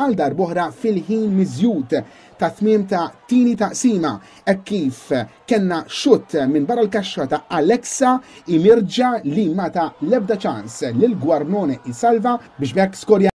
għal darboħra fil-ħin miżjut ta' tmiem ta' tini taqsima e kif kena xut minn barra l-kaxxa ta' Alexa imirġa li ma ta' lebda ċans lil Gwarnone isalva biex bekk skorja